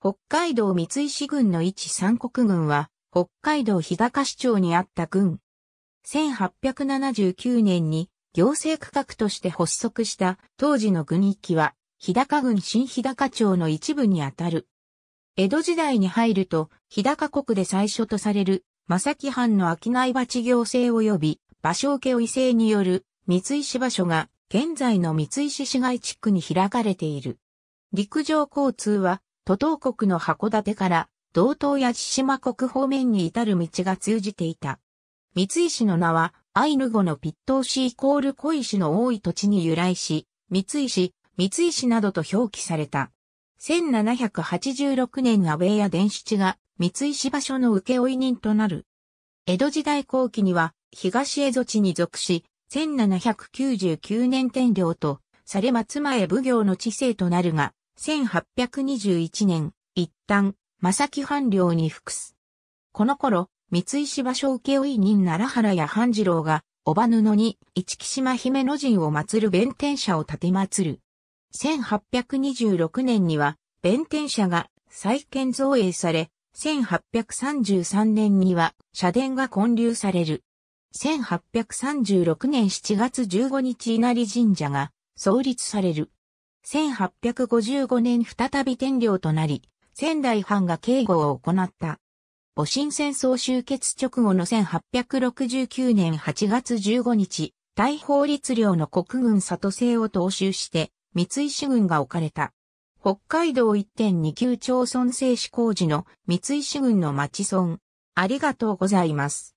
北海道三石郡の一三国郡は、北海道日高市町にあった郡。1879年に行政区画として発足した当時の軍域は、日高郡新日高町の一部にあたる。江戸時代に入ると、日高国で最初とされる、正木藩の商い鉢行政及び、芭蕉家を異性による三石場所が現在の三石市街地区に開かれている。陸上交通は都道国の函館から道東や千島国方面に至る道が通じていた。三石の名は、アイヌ語のピットーシイコール小石の多い土地に由来し、三石、三石などと表記された。1786年安倍や伝七が三石場所の請負人となる。江戸時代後期には東江戸地に属し、1799年天領とされ松前奉行の知性となるが、1821年、一旦、正木藩領に服す。この頃、三石場所請負人奈良原や半次郎が、おば布に、市木島姫の陣を祀る弁天社を建て祀る。1826年には、弁天社が再建造営され、1833年には、社殿が建立される。1836年7月15日稲荷神社が創立される。1855年再び天領となり、仙台藩が警護を行った。戊辰戦争終結直後の1869年8月15日、大法律領の国軍里制を踏襲して、三井市軍が置かれた。北海道1.29町村制施工時の三井市軍の町村。ありがとうございます。